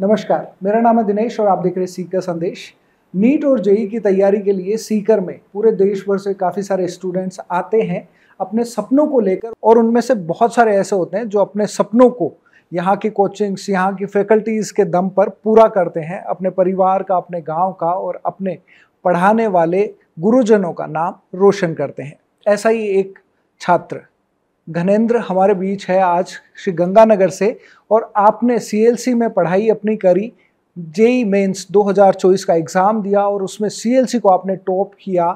नमस्कार मेरा नाम है दिनेश और आप देख रहे हैं सीकर संदेश नीट और जेई की तैयारी के लिए सीकर में पूरे देश भर से काफ़ी सारे स्टूडेंट्स आते हैं अपने सपनों को लेकर और उनमें से बहुत सारे ऐसे होते हैं जो अपने सपनों को यहाँ की कोचिंग्स यहाँ की फैकल्टीज़ के दम पर पूरा करते हैं अपने परिवार का अपने गाँव का और अपने पढ़ाने वाले गुरुजनों का नाम रोशन करते हैं ऐसा ही एक छात्र घनेन्द्र हमारे बीच है आज श्री गंगानगर से और आपने सीएलसी में पढ़ाई अपनी करी जेई मेंस 2024 का एग्ज़ाम दिया और उसमें सीएलसी को आपने टॉप किया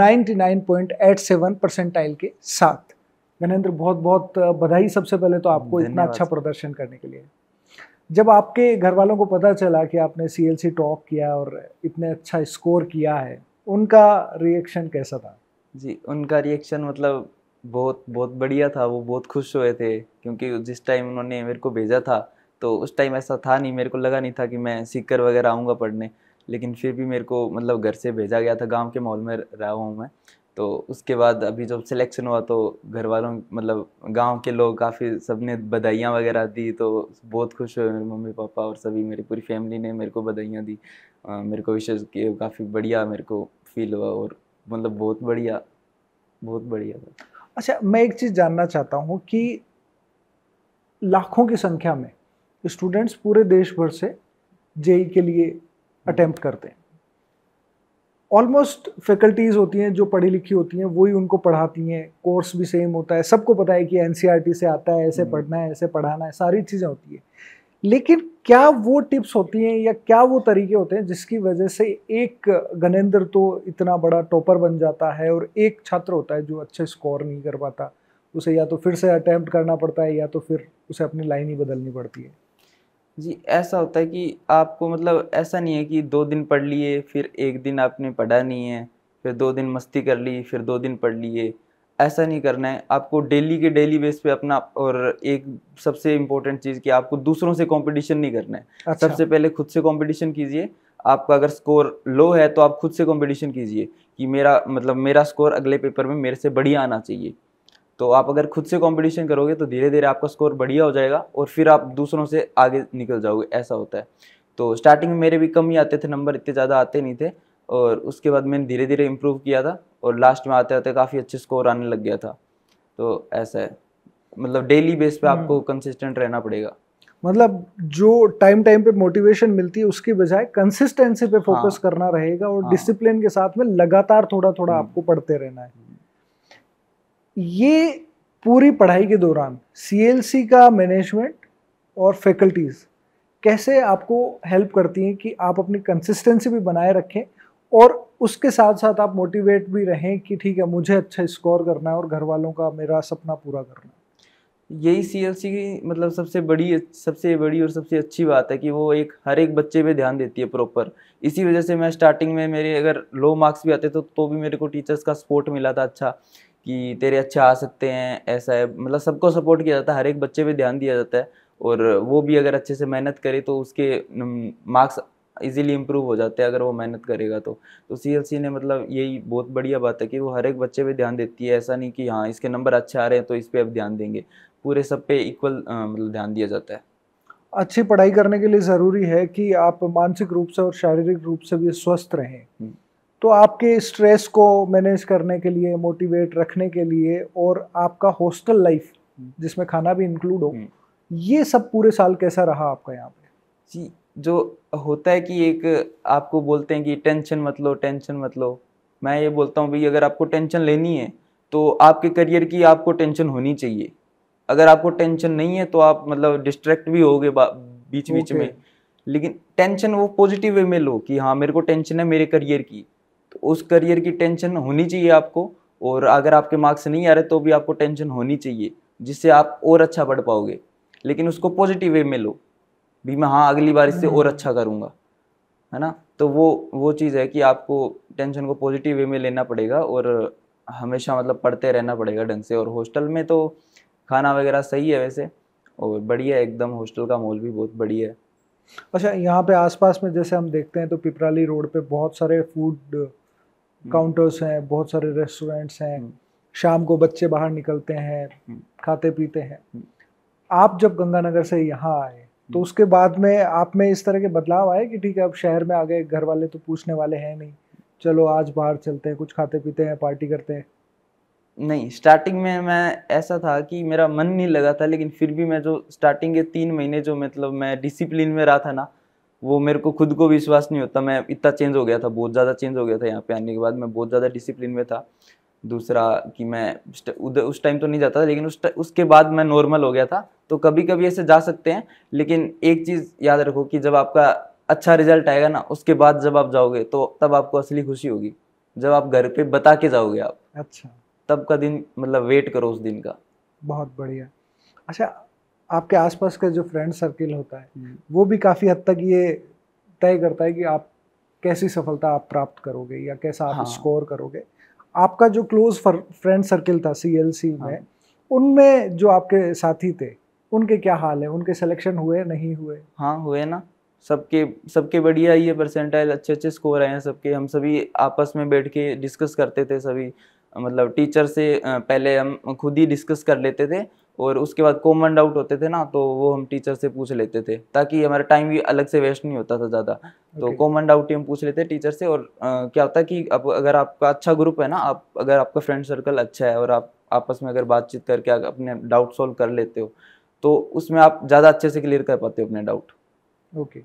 99.87 परसेंटाइल के साथ गणेंद्र बहुत बहुत बधाई सबसे पहले तो आपको इतना अच्छा प्रदर्शन करने के लिए जब आपके घर वालों को पता चला कि आपने सीएलसी टॉप किया और इतने अच्छा स्कोर किया है उनका रिएक्शन कैसा था जी उनका रिएक्शन मतलब बहुत बहुत बढ़िया था वो बहुत खुश हुए थे क्योंकि जिस टाइम उन्होंने मेरे को भेजा था तो उस टाइम ऐसा था नहीं मेरे को लगा नहीं था कि मैं सीकर वगैरह आऊँगा पढ़ने लेकिन फिर भी मेरे को मतलब घर से भेजा गया था गांव के माहौल में रहा हूँ मैं तो उसके बाद अभी जब सिलेक्शन हुआ तो घर वालों मतलब गांव के लोग काफ़ी सब ने बधाइयाँ वगैरह दी तो बहुत खुश हुए मेरे मम्मी पापा और सभी मेरी पूरी फैमिली ने मेरे को बधाइयाँ दी आ, मेरे को विशेष काफ़ी बढ़िया मेरे को फील हुआ और मतलब बहुत बढ़िया बहुत बढ़िया था अच्छा मैं एक चीज़ जानना चाहता हूँ कि लाखों की संख्या में स्टूडेंट्स पूरे देश भर से जेई के लिए अटैम्प्ट हम्म। करते हैं ऑलमोस्ट फैकल्टीज़ होती हैं जो पढ़ी लिखी होती हैं वही उनको पढ़ाती हैं कोर्स भी सेम होता है सबको पता है कि एन e से आता है ऐसे हम्म। पढ़ना है ऐसे पढ़ाना है सारी चीज़ें होती है लेकिन क्या वो टिप्स होती हैं या क्या वो तरीके होते हैं जिसकी वजह से एक गणेंद्र तो इतना बड़ा टॉपर बन जाता है और एक छात्र होता है जो अच्छे स्कोर नहीं कर पाता उसे या तो फिर से अटैम्प्ट करना पड़ता है या तो फिर उसे अपनी लाइन ही बदलनी पड़ती है जी ऐसा होता है कि आपको मतलब ऐसा नहीं है कि दो दिन पढ़ लिए फिर एक दिन आपने पढ़ा नहीं है फिर दो दिन मस्ती कर ली फिर दो दिन पढ़ लिए ऐसा नहीं करना है आपको डेली के डेली बेस पे अपना और एक सबसे इम्पोर्टेंट चीज़ कि आपको दूसरों से कंपटीशन नहीं करना है अच्छा। सबसे पहले खुद से कंपटीशन कीजिए आपका अगर स्कोर लो है तो आप खुद से कंपटीशन कीजिए कि मेरा मतलब मेरा स्कोर अगले पेपर में मेरे से बढ़िया आना चाहिए तो आप अगर खुद से कॉम्पिटिशन करोगे तो धीरे धीरे आपका स्कोर बढ़िया हो जाएगा और फिर आप दूसरों से आगे निकल जाओगे ऐसा होता है तो स्टार्टिंग में मेरे भी कम ही आते थे नंबर इतने ज़्यादा आते नहीं थे और उसके बाद मैंने धीरे धीरे इम्प्रूव किया था और लास्ट में आते आते काफ़ी अच्छे स्कोर आने लग गया था तो ऐसा है मतलब डेली बेस पे आपको कंसिस्टेंट हम्म। रहना पड़ेगा मतलब जो टाइम टाइम पे मोटिवेशन मिलती है उसकी बजाय कंसिस्टेंसी पे फोकस हाँ, करना रहेगा और डिसिप्लिन हाँ, के साथ में लगातार थोड़ा थोड़ा हम्म। आपको पढ़ते रहना है ये पूरी पढ़ाई के दौरान सीएलसी का मैनेजमेंट और फैकल्टीज कैसे आपको हेल्प करती हैं कि आप अपनी कंसिस्टेंसी भी बनाए रखें और उसके साथ साथ आप मोटिवेट भी रहें कि ठीक है मुझे अच्छा स्कोर करना है और घर वालों का मेरा सपना पूरा करना है यही सी एल सी की मतलब सबसे बड़ी सबसे बड़ी और सबसे अच्छी बात है कि वो एक हर एक बच्चे पे ध्यान देती है प्रॉपर इसी वजह से मैं स्टार्टिंग में मेरे अगर लो मार्क्स भी आते तो तो भी मेरे को टीचर्स का सपोर्ट मिला था अच्छा कि तेरे अच्छे आ सकते हैं ऐसा है मतलब सबको सपोर्ट किया जाता है हर एक बच्चे पे ध्यान दिया जाता है और वो भी अगर अच्छे से मेहनत करे तो उसके मार्क्स इजीली इम्प्रूव हो जाते हैं अगर वो मेहनत करेगा तो तो सी ने मतलब यही बहुत बढ़िया बात है कि वो हर एक बच्चे पे ध्यान देती है ऐसा नहीं कि हाँ इसके नंबर अच्छे आ रहे हैं तो इस पर अब ध्यान देंगे पूरे सब पे इक्वल मतलब ध्यान दिया जाता है अच्छी पढ़ाई करने के लिए ज़रूरी है कि आप मानसिक रूप से और शारीरिक रूप से भी स्वस्थ रहें हम्म। तो आपके स्ट्रेस को मैनेज करने के लिए मोटिवेट रखने के लिए और आपका हॉस्टल हम्म। लाइफ जिसमें खाना भी इंक्लूड हो हम्म। ये सब पूरे साल कैसा रहा आपका यहाँ पे जी जो होता है कि एक आपको बोलते हैं कि टेंशन मत लो टेंशन मत लो मैं ये बोलता हूँ भाई अगर आपको टेंशन लेनी है तो आपके करियर की आपको टेंशन होनी चाहिए अगर आपको टेंशन नहीं है तो आप मतलब डिस्ट्रैक्ट भी होगे बीच बीच में लेकिन टेंशन वो पॉजिटिव वे में लो कि हाँ मेरे को टेंशन है मेरे करियर की तो उस करियर की टेंशन होनी चाहिए आपको और अगर आपके मार्क्स नहीं आ रहे तो भी आपको टेंशन होनी चाहिए जिससे आप और अच्छा पढ़ पाओगे लेकिन उसको पॉजिटिव वे में लो भी मैं हाँ अगली बार इससे हम्म। और अच्छा करूँगा है ना तो वो वो चीज़ है कि आपको टेंशन को पॉजिटिव वे में लेना पड़ेगा और हमेशा मतलब पढ़ते रहना पड़ेगा ढंग से और हॉस्टल में तो खाना वगैरह सही है वैसे और बढ़िया एकदम हॉस्टल का माहौल भी बहुत बढ़िया है अच्छा यहाँ पे आसपास में जैसे हम देखते हैं तो पिपराली रोड पे बहुत सारे फूड काउंटर्स हम्म। हैं बहुत सारे रेस्टोरेंट्स हैं हम्म। शाम को बच्चे बाहर निकलते हैं खाते पीते हैं आप जब गंगानगर से यहाँ आए तो उसके बाद में आप में इस तरह के बदलाव आए कि ठीक है अब शहर में आ गए घर वाले तो पूछने वाले हैं नहीं चलो आज बाहर चलते हैं कुछ खाते पीते हैं पार्टी करते हैं नहीं स्टार्टिंग में मैं ऐसा था कि मेरा मन नहीं लगा था लेकिन फिर भी मैं जो स्टार्टिंग के तीन महीने जो मतलब मैं डिसिप्लिन में रहा था ना वो मेरे को खुद को विश्वास नहीं होता मैं इतना चेंज हो गया था बहुत ज़्यादा चेंज हो गया था यहाँ पे आने के बाद मैं बहुत ज़्यादा डिसिप्लिन में था दूसरा कि मैं उधर उस टाइम तो नहीं जाता था लेकिन उस उसके बाद मैं नॉर्मल हो गया था तो कभी कभी ऐसे जा सकते हैं लेकिन एक चीज़ याद रखो कि जब आपका अच्छा रिजल्ट आएगा ना उसके बाद जब आप जाओगे तो तब आपको असली खुशी होगी जब आप घर पे बता के जाओगे आप अच्छा तब का दिन मतलब वेट करो उस दिन का बहुत बढ़िया अच्छा आपके आसपास का जो फ्रेंड सर्किल होता है हम्म। वो भी काफ़ी हद तक ये तय करता है कि आप कैसी सफलता आप प्राप्त करोगे या कैसा आप हाँ। स्कोर करोगे आपका जो क्लोज फ्रेंड सर्किल था सी एल सी में हाँ। उनमें जो आपके साथी थे उनके क्या हाल है उनके सिलेक्शन हुए नहीं हुए हाँ हुए ना सबके सबके बढ़िया ये परसेंटाइल अच्छे अच्छे स्कोर आए हैं सबके हम सभी आपस में बैठ के डिस्कस करते थे सभी मतलब टीचर से पहले हम खुद ही डिस्कस कर लेते थे और उसके बाद कॉमन डाउट होते थे ना तो वो हम टीचर से पूछ लेते थे ताकि हमारा टाइम भी अलग से वेस्ट नहीं होता था ज़्यादा तो okay. तो कॉमन डाउट ही हम पूछ लेते टीचर से और आ, क्या होता है कि अब अगर आपका अच्छा ग्रुप है ना आप अगर आपका फ्रेंड सर्कल अच्छा है और आप आपस में अगर बातचीत करके अपने डाउट सॉल्व कर लेते हो तो उसमें आप ज़्यादा अच्छे से क्लियर कर पाते हो अपने डाउट ओके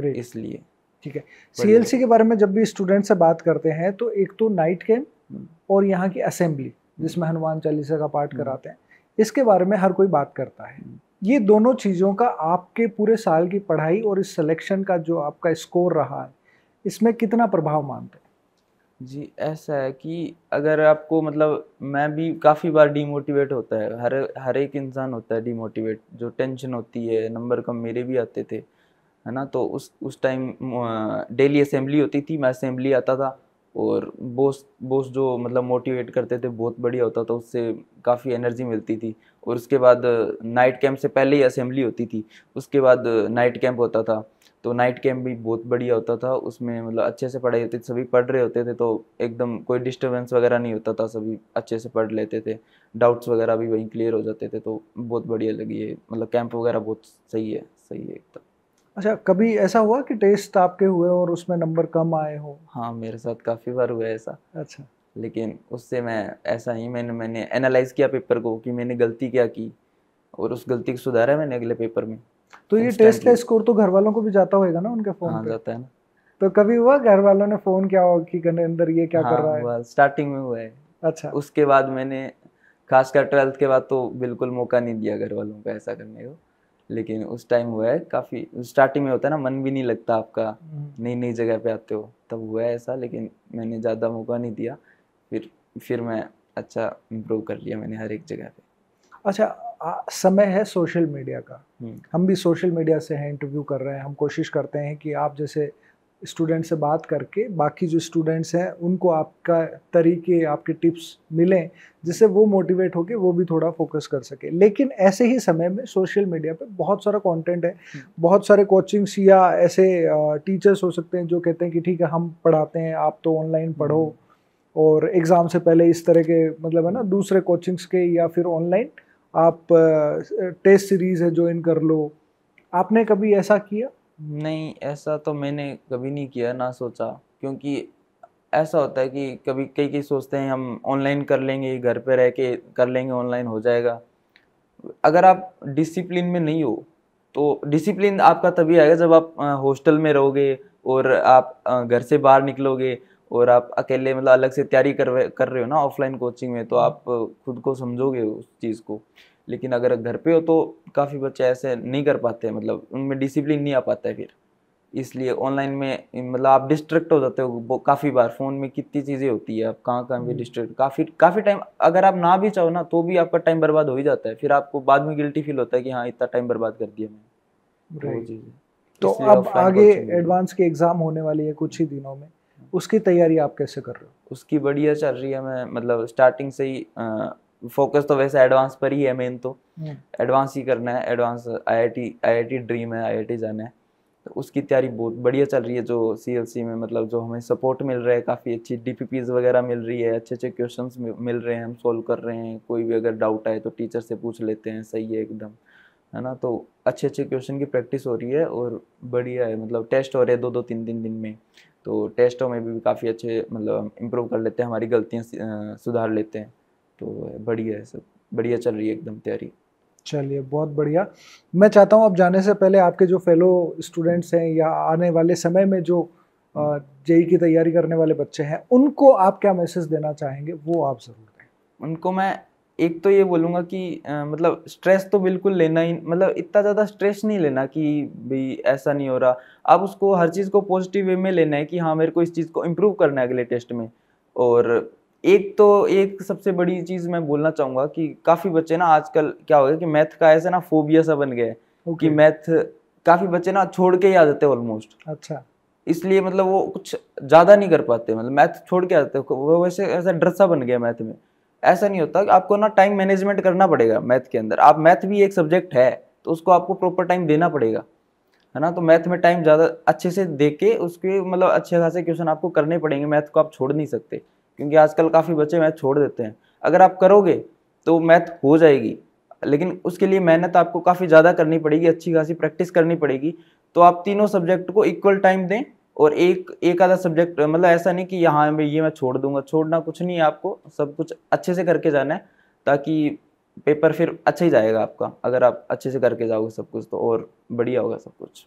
ग्रेट इसलिए ठीक है सी के बारे में जब भी स्टूडेंट से बात करते हैं तो एक तो नाइट कैम्प हम्म। और यहाँ की असेंबली जिसमें हम्म। हनुमान चालीसा का पाठ हम्म। कराते हैं इसके बारे में हर कोई बात करता है ये दोनों चीज़ों का आपके पूरे साल की पढ़ाई और इस सिलेक्शन का जो आपका स्कोर रहा है इसमें कितना प्रभाव मानते हैं जी ऐसा है कि अगर आपको मतलब मैं भी काफ़ी बार डीमोटिवेट होता है हर हर एक इंसान होता है डीमोटिवेट जो टेंशन होती है नंबर कम मेरे भी आते थे है ना तो उस उस टाइम डेली असेंबली होती थी मैं असेंबली आता था और बोस बोस जो मतलब मोटिवेट करते थे बहुत बढ़िया होता था उससे काफ़ी एनर्जी मिलती थी और उसके बाद नाइट कैंप से पहले ही असेंबली होती थी उसके बाद नाइट कैंप होता था तो नाइट कैंप भी बहुत बढ़िया होता था उसमें मतलब अच्छे से पढ़ाई होती थी सभी पढ़ रहे होते थे तो एकदम कोई डिस्टर्बेंस वगैरह नहीं होता था सभी अच्छे से पढ़ लेते थे डाउट्स वगैरह भी वहीं क्लियर हो जाते थे तो बहुत बढ़िया लगी है मतलब कैंप वगैरह बहुत सही है सही है एकदम अच्छा कभी ऐसा हुआ कि टेस्ट आपके हुए और उसमें नंबर कम आए हो हाँ मेरे साथ काफ़ी बार हुआ ऐसा अच्छा लेकिन उससे मैं ऐसा ही मैंने मैंने एनालाइज किया पेपर को कि मैंने गलती क्या की और उस गलती को सुधारा मैंने अगले पेपर में तो ये टेस्ट का स्कोर तो घर वालों को भी जाता होगा ना उनके फोन हाँ, पे। जाता है ना तो कभी हुआ घर वालों ने फोन किया हो कि अंदर ये क्या हाँ, कर रहा है स्टार्टिंग में हुआ है अच्छा उसके बाद मैंने खासकर ट्वेल्थ के बाद तो बिल्कुल मौका नहीं दिया घर वालों को ऐसा करने को लेकिन उस टाइम हुआ है काफ़ी स्टार्टिंग में होता है ना मन भी नहीं लगता आपका हम्म। नई नई जगह पे आते हो तब हुआ है ऐसा लेकिन मैंने ज़्यादा मौका नहीं दिया फिर फिर मैं अच्छा इम्प्रूव कर लिया मैंने हर एक जगह पे अच्छा आ, समय है सोशल मीडिया का हम्म। हम भी सोशल मीडिया से हैं इंटरव्यू कर रहे हैं हम कोशिश करते हैं कि आप जैसे स्टूडेंट से बात करके बाकी जो स्टूडेंट्स हैं उनको आपका तरीके आपके टिप्स मिलें जिससे वो मोटिवेट होके वो भी थोड़ा फोकस कर सके लेकिन ऐसे ही समय में सोशल मीडिया पे बहुत सारा कंटेंट है हम्म। बहुत सारे कोचिंग्स या ऐसे टीचर्स हो सकते हैं जो कहते हैं कि ठीक है हम पढ़ाते हैं आप तो ऑनलाइन हम्म। पढ़ो और एग्ज़ाम से पहले इस तरह के मतलब है ना दूसरे कोचिंग्स के या फिर ऑनलाइन आप टेस्ट सीरीज़ है ज्वाइन कर लो आपने कभी ऐसा किया नहीं ऐसा तो मैंने कभी नहीं किया ना सोचा क्योंकि ऐसा होता है कि कभी कई कई सोचते हैं हम ऑनलाइन कर लेंगे घर पे रह के कर लेंगे ऑनलाइन हो जाएगा अगर आप डिसिप्लिन में नहीं हो तो डिसिप्लिन आपका तभी आएगा जब आप हॉस्टल में रहोगे और आप घर से बाहर निकलोगे और आप अकेले मतलब अलग से तैयारी कर कर रहे हो ना ऑफलाइन कोचिंग में तो हम्म। आप खुद को समझोगे उस चीज़ को लेकिन अगर घर पे हो तो काफ़ी बच्चे ऐसे नहीं कर पाते मतलब उनमें डिसिप्लिन नहीं आ पाता है फिर इसलिए ऑनलाइन में मतलब आप डिस्ट्रैक्ट हो जाते हो काफ़ी बार फ़ोन में कितनी चीज़ें होती है आप कहाँ कहाँ भी डिस्ट्रैक्ट काफ़ी काफ़ी टाइम अगर आप ना भी चाहो ना तो भी आपका टाइम बर्बाद हो ही जाता है फिर आपको बाद में गिल्टी फील होता है कि हाँ इतना टाइम बर्बाद कर दिया मैंने तो अब आगे एडवांस के एग्ज़ाम होने वाली है कुछ ही दिनों में हम्म। उसकी तैयारी आप कैसे कर रहे हो उसकी बढ़िया चल रही है मैं मतलब स्टार्टिंग से ही फोकस तो वैसे एडवांस पर ही है मेन तो एडवांस हम्म। ही करना है एडवांस आईआईटी आईआईटी ड्रीम है आईआईटी जाना है तो उसकी तैयारी बहुत बढ़िया चल रही है जो सी में मतलब जो हमें सपोर्ट मिल रहा है काफ़ी अच्छी डी वगैरह मिल रही है अच्छे अच्छे क्वेश्चन मिल रहे हैं हम सोल्व कर रहे हैं कोई भी अगर डाउट आए तो टीचर से पूछ लेते हैं सही है एकदम है ना तो अच्छे अच्छे क्वेश्चन की प्रैक्टिस हो रही है और बढ़िया है मतलब टेस्ट हो रहे हैं दो दो तीन तीन दिन में तो टेस्टों में भी काफ़ी अच्छे मतलब इम्प्रूव कर लेते हैं हमारी गलतियाँ सुधार लेते हैं तो बढ़िया है सब बढ़िया चल रही है एकदम तैयारी चलिए बहुत बढ़िया मैं चाहता हूँ अब जाने से पहले आपके जो फेलो स्टूडेंट्स हैं या आने वाले समय में जो जेई e की तैयारी करने वाले बच्चे हैं उनको आप क्या मैसेज देना चाहेंगे वो आप ज़रूर दें उनको मैं एक तो ये बोलूँगा कि आ, मतलब स्ट्रेस तो बिल्कुल लेना ही मतलब इतना ज़्यादा स्ट्रेस नहीं लेना कि भाई ऐसा नहीं हो रहा आप उसको हर चीज़ को पॉजिटिव वे में लेना है कि हाँ मेरे को इस चीज़ को इम्प्रूव करना है अगले टेस्ट में और एक तो एक सबसे बड़ी चीज़ मैं बोलना चाहूंगा कि काफ़ी बच्चे ना आजकल क्या हो गया कि मैथ का ऐसा ना फोबिया सा बन गया है okay. कि मैथ काफ़ी बच्चे ना छोड़ के ही आ जाते हैं ऑलमोस्ट अच्छा इसलिए मतलब वो कुछ ज़्यादा नहीं कर पाते मतलब मैथ छोड़ के आ जाते वो वैसे ऐसा डर सा बन गया मैथ में ऐसा नहीं होता आपको ना टाइम मैनेजमेंट करना पड़ेगा मैथ के अंदर आप मैथ भी एक सब्जेक्ट है तो उसको आपको प्रॉपर टाइम देना पड़ेगा है ना तो मैथ में टाइम ज़्यादा अच्छे से दे के उसके मतलब अच्छे खासे क्वेश्चन आपको करने पड़ेंगे मैथ को आप छोड़ नहीं सकते क्योंकि आजकल काफ़ी बच्चे मैथ छोड़ देते हैं अगर आप करोगे तो मैथ हो जाएगी लेकिन उसके लिए मेहनत आपको काफ़ी ज़्यादा करनी पड़ेगी अच्छी खासी प्रैक्टिस करनी पड़ेगी तो आप तीनों सब्जेक्ट को इक्वल टाइम दें और एक एक आधा सब्जेक्ट मतलब ऐसा नहीं कि यहाँ मैं ये मैं छोड़ दूंगा छोड़ना कुछ नहीं है आपको सब कुछ अच्छे से करके जाना है ताकि पेपर फिर अच्छा ही जाएगा आपका अगर आप अच्छे से करके जाओगे सब कुछ तो और बढ़िया होगा सब कुछ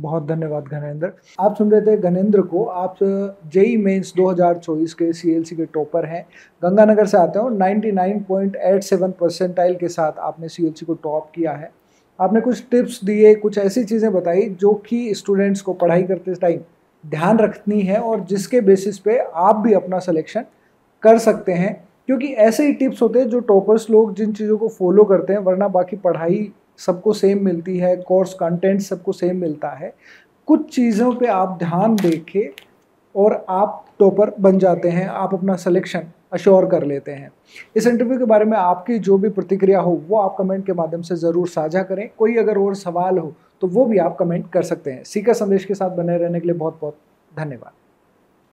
बहुत धन्यवाद घनेन्द्र आप सुन रहे थे घनेन्द्र को आप जेई मेन्स 2024 के सी के टॉपर हैं गंगानगर से आते हो 99.87 परसेंटाइल के साथ आपने सी को टॉप किया है आपने कुछ टिप्स दिए कुछ ऐसी चीज़ें बताई जो कि स्टूडेंट्स को पढ़ाई करते टाइम ध्यान रखनी है और जिसके बेसिस पे आप भी अपना सिलेक्शन कर सकते हैं क्योंकि ऐसे ही टिप्स होते हैं जो टॉपर्स लोग जिन चीज़ों को फॉलो करते हैं वरना बाकी पढ़ाई सबको सेम मिलती है कोर्स कंटेंट सबको सेम मिलता है कुछ चीज़ों पे आप ध्यान देके और आप टॉपर बन जाते हैं आप अपना सिलेक्शन अश्योर कर लेते हैं इस इंटरव्यू के बारे में आपकी जो भी प्रतिक्रिया हो वो आप कमेंट के माध्यम से ज़रूर साझा करें कोई अगर और सवाल हो तो वो भी आप कमेंट कर सकते हैं सीकर संदेश के साथ बने रहने के लिए बहुत बहुत धन्यवाद